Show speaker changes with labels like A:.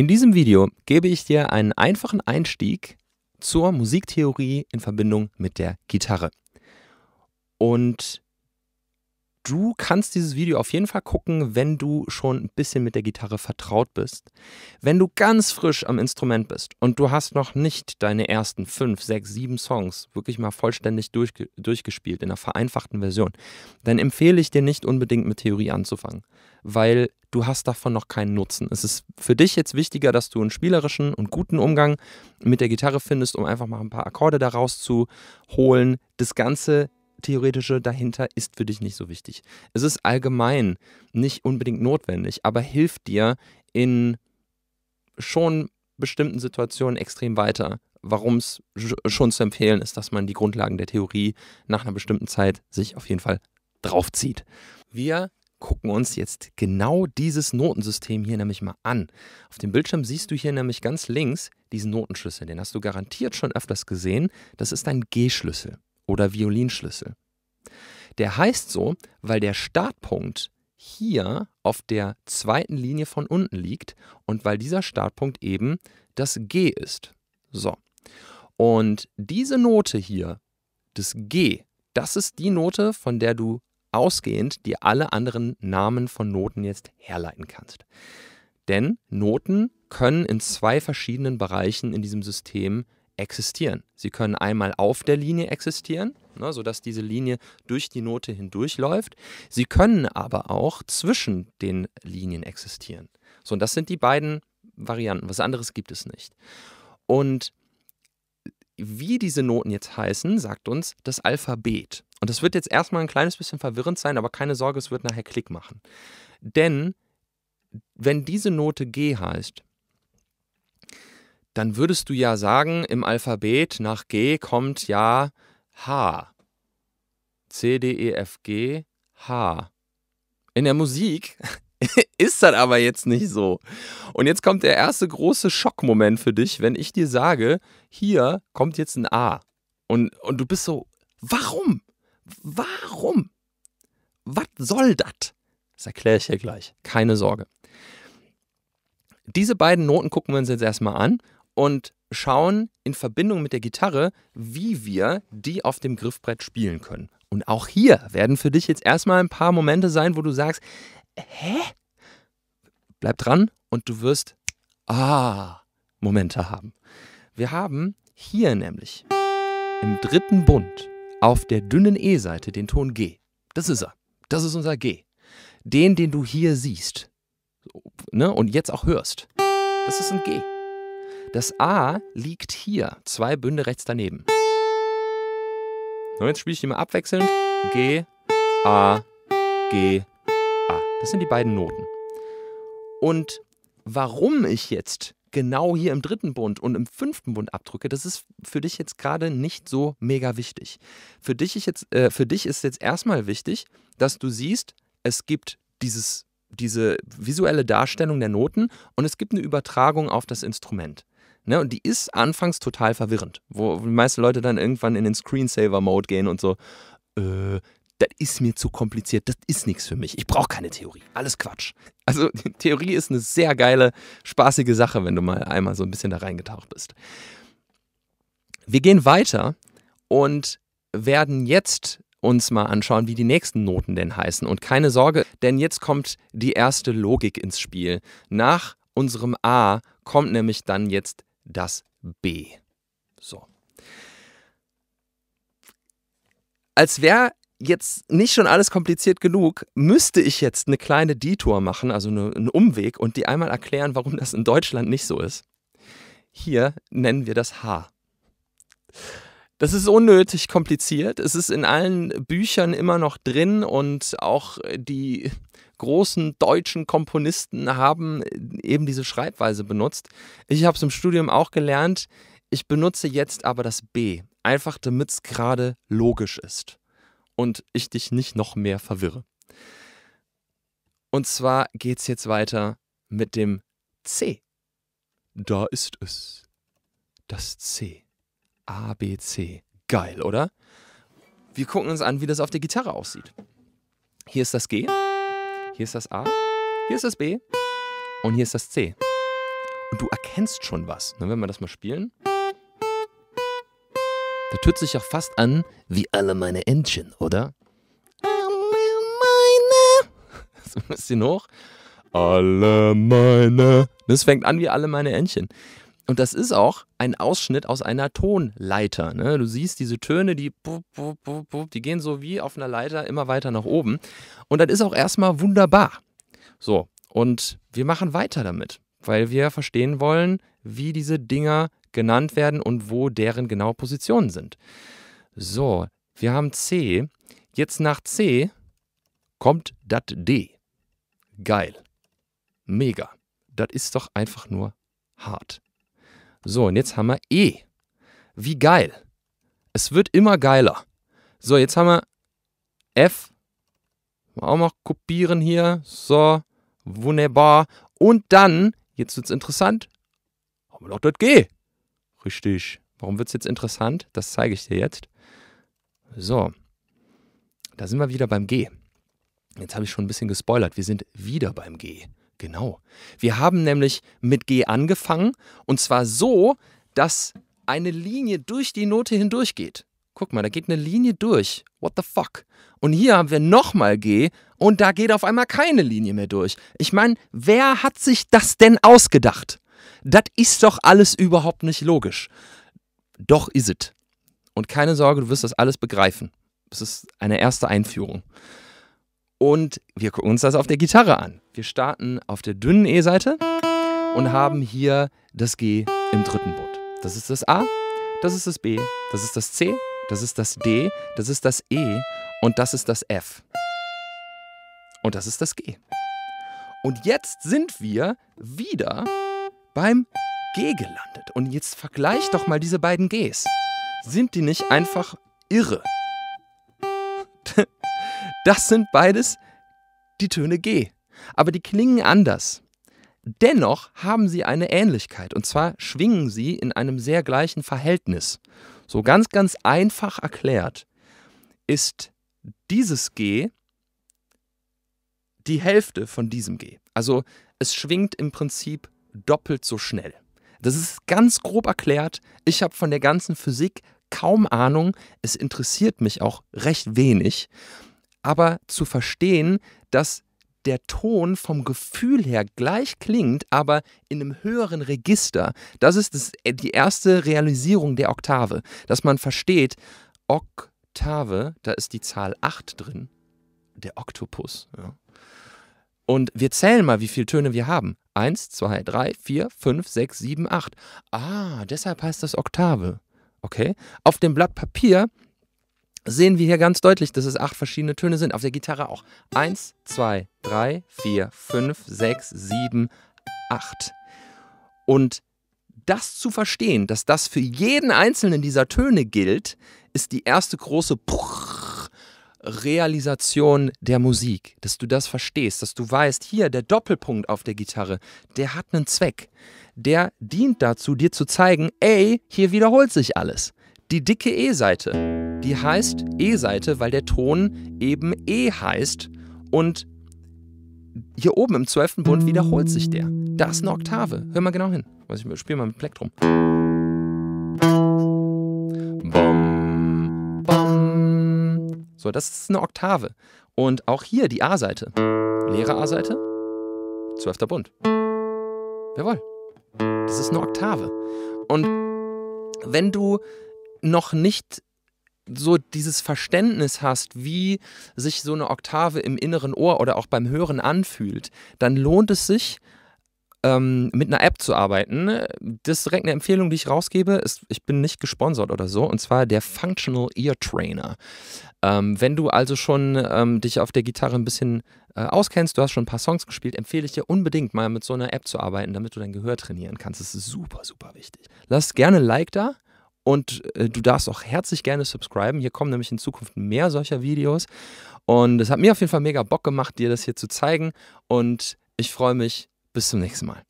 A: In diesem Video gebe ich dir einen einfachen Einstieg zur Musiktheorie in Verbindung mit der Gitarre. Und Du kannst dieses Video auf jeden Fall gucken, wenn du schon ein bisschen mit der Gitarre vertraut bist. Wenn du ganz frisch am Instrument bist und du hast noch nicht deine ersten fünf, sechs, sieben Songs wirklich mal vollständig durch, durchgespielt in einer vereinfachten Version, dann empfehle ich dir nicht unbedingt mit Theorie anzufangen, weil du hast davon noch keinen Nutzen. Es ist für dich jetzt wichtiger, dass du einen spielerischen und guten Umgang mit der Gitarre findest, um einfach mal ein paar Akkorde daraus zu holen, das Ganze theoretische dahinter ist für dich nicht so wichtig. Es ist allgemein nicht unbedingt notwendig, aber hilft dir in schon bestimmten Situationen extrem weiter, warum es schon zu empfehlen ist, dass man die Grundlagen der Theorie nach einer bestimmten Zeit sich auf jeden Fall draufzieht. Wir gucken uns jetzt genau dieses Notensystem hier nämlich mal an. Auf dem Bildschirm siehst du hier nämlich ganz links diesen Notenschlüssel. Den hast du garantiert schon öfters gesehen. Das ist ein G-Schlüssel oder Violinschlüssel. Der heißt so, weil der Startpunkt hier auf der zweiten Linie von unten liegt und weil dieser Startpunkt eben das G ist. So. Und diese Note hier, das G, das ist die Note, von der du ausgehend dir alle anderen Namen von Noten jetzt herleiten kannst. Denn Noten können in zwei verschiedenen Bereichen in diesem System existieren. Sie können einmal auf der Linie existieren, ne, sodass diese Linie durch die Note hindurchläuft. Sie können aber auch zwischen den Linien existieren. So, und das sind die beiden Varianten. Was anderes gibt es nicht. Und wie diese Noten jetzt heißen, sagt uns das Alphabet. Und das wird jetzt erstmal ein kleines bisschen verwirrend sein, aber keine Sorge, es wird nachher Klick machen. Denn wenn diese Note G heißt, dann würdest du ja sagen, im Alphabet nach G kommt ja H. C, D, E, F, G, H. In der Musik ist das aber jetzt nicht so. Und jetzt kommt der erste große Schockmoment für dich, wenn ich dir sage, hier kommt jetzt ein A. Und, und du bist so, warum? Warum? Was soll das? Das erkläre ich dir gleich. Keine Sorge. Diese beiden Noten gucken wir uns jetzt erstmal an und schauen in Verbindung mit der Gitarre, wie wir die auf dem Griffbrett spielen können. Und auch hier werden für dich jetzt erstmal ein paar Momente sein, wo du sagst, hä? Bleib dran und du wirst ah Momente haben. Wir haben hier nämlich im dritten Bund auf der dünnen E-Seite den Ton G. Das ist er. Das ist unser G. Den, den du hier siehst. ne? Und jetzt auch hörst. Das ist ein G. Das A liegt hier, zwei Bünde rechts daneben. Und jetzt spiele ich immer abwechselnd G, A, G, A. Das sind die beiden Noten. Und warum ich jetzt genau hier im dritten Bund und im fünften Bund abdrücke, das ist für dich jetzt gerade nicht so mega wichtig. Für dich, ich jetzt, äh, für dich ist jetzt erstmal wichtig, dass du siehst, es gibt dieses, diese visuelle Darstellung der Noten und es gibt eine Übertragung auf das Instrument. Ne, und die ist anfangs total verwirrend, wo die meisten Leute dann irgendwann in den Screensaver-Mode gehen und so, äh, das ist mir zu kompliziert, das ist nichts für mich. Ich brauche keine Theorie. Alles Quatsch. Also Theorie ist eine sehr geile, spaßige Sache, wenn du mal einmal so ein bisschen da reingetaucht bist. Wir gehen weiter und werden jetzt uns mal anschauen, wie die nächsten Noten denn heißen. Und keine Sorge, denn jetzt kommt die erste Logik ins Spiel. Nach unserem A kommt nämlich dann jetzt das B. So. Als wäre jetzt nicht schon alles kompliziert genug, müsste ich jetzt eine kleine Detour machen, also eine, einen Umweg und die einmal erklären, warum das in Deutschland nicht so ist. Hier nennen wir das H. Das ist unnötig kompliziert. Es ist in allen Büchern immer noch drin und auch die großen deutschen Komponisten haben eben diese Schreibweise benutzt. Ich habe es im Studium auch gelernt. Ich benutze jetzt aber das B, einfach damit es gerade logisch ist und ich dich nicht noch mehr verwirre. Und zwar geht es jetzt weiter mit dem C. Da ist es. Das C. A, B, C. Geil, oder? Wir gucken uns an, wie das auf der Gitarre aussieht. Hier ist das G, hier ist das A, hier ist das B und hier ist das C. Und du erkennst schon was, ne, wenn wir das mal spielen. Da tut sich auch fast an wie alle meine Entchen, oder? Alle meine. So ein bisschen hoch. Alle meine. Das fängt an wie alle meine Entchen. Und das ist auch ein Ausschnitt aus einer Tonleiter. Ne? Du siehst diese Töne, die, die gehen so wie auf einer Leiter immer weiter nach oben. Und das ist auch erstmal wunderbar. So, und wir machen weiter damit, weil wir verstehen wollen, wie diese Dinger genannt werden und wo deren genaue Positionen sind. So, wir haben C. Jetzt nach C kommt das D. Geil. Mega. Das ist doch einfach nur hart. So, und jetzt haben wir E. Wie geil. Es wird immer geiler. So, jetzt haben wir F. Auch noch kopieren hier. So, wunderbar. Und dann, jetzt wird es interessant, haben wir noch dort G. Richtig. Warum wird es jetzt interessant? Das zeige ich dir jetzt. So, da sind wir wieder beim G. Jetzt habe ich schon ein bisschen gespoilert. Wir sind wieder beim G. Genau. Wir haben nämlich mit G angefangen und zwar so, dass eine Linie durch die Note hindurch geht. Guck mal, da geht eine Linie durch. What the fuck? Und hier haben wir nochmal G und da geht auf einmal keine Linie mehr durch. Ich meine, wer hat sich das denn ausgedacht? Das ist doch alles überhaupt nicht logisch. Doch ist es. Und keine Sorge, du wirst das alles begreifen. Es ist eine erste Einführung. Und wir gucken uns das auf der Gitarre an. Wir starten auf der dünnen E-Seite und haben hier das G im dritten Boot. Das ist das A, das ist das B, das ist das C, das ist das D, das ist das E und das ist das F. Und das ist das G. Und jetzt sind wir wieder beim G gelandet. Und jetzt vergleich doch mal diese beiden Gs. Sind die nicht einfach irre? Das sind beides die Töne G. Aber die klingen anders. Dennoch haben sie eine Ähnlichkeit. Und zwar schwingen sie in einem sehr gleichen Verhältnis. So ganz, ganz einfach erklärt ist dieses G die Hälfte von diesem G. Also es schwingt im Prinzip doppelt so schnell. Das ist ganz grob erklärt. Ich habe von der ganzen Physik kaum Ahnung. Es interessiert mich auch recht wenig aber zu verstehen, dass der Ton vom Gefühl her gleich klingt, aber in einem höheren Register. Das ist das, äh, die erste Realisierung der Oktave, dass man versteht, Oktave, da ist die Zahl 8 drin, der Oktopus. Ja. Und wir zählen mal, wie viele Töne wir haben. 1, 2, 3, 4, 5, 6, 7, 8. Ah, deshalb heißt das Oktave. Okay? Auf dem Blatt Papier sehen wir hier ganz deutlich, dass es acht verschiedene Töne sind. Auf der Gitarre auch. Eins, zwei, drei, vier, fünf, sechs, sieben, acht. Und das zu verstehen, dass das für jeden einzelnen dieser Töne gilt, ist die erste große Realisation der Musik, dass du das verstehst, dass du weißt, hier der Doppelpunkt auf der Gitarre, der hat einen Zweck. Der dient dazu, dir zu zeigen, ey, hier wiederholt sich alles. Die dicke E-Seite. Die heißt E-Seite, weil der Ton eben E heißt. Und hier oben im 12. Bund wiederholt sich der. Da ist eine Oktave. Hör mal genau hin. ich spiele mal mit Plektrum. Bom, bom. So, das ist eine Oktave. Und auch hier die A-Seite. Leere A-Seite, 12. Bund. Jawohl. Das ist eine Oktave. Und wenn du noch nicht so dieses Verständnis hast, wie sich so eine Oktave im inneren Ohr oder auch beim Hören anfühlt, dann lohnt es sich, ähm, mit einer App zu arbeiten. Das ist direkt eine Empfehlung, die ich rausgebe. Ist, ich bin nicht gesponsert oder so, und zwar der Functional Ear Trainer. Ähm, wenn du also schon ähm, dich auf der Gitarre ein bisschen äh, auskennst, du hast schon ein paar Songs gespielt, empfehle ich dir unbedingt mal mit so einer App zu arbeiten, damit du dein Gehör trainieren kannst. Das ist super, super wichtig. Lass gerne ein Like da. Und äh, du darfst auch herzlich gerne subscriben. Hier kommen nämlich in Zukunft mehr solcher Videos. Und es hat mir auf jeden Fall mega Bock gemacht, dir das hier zu zeigen. Und ich freue mich. Bis zum nächsten Mal.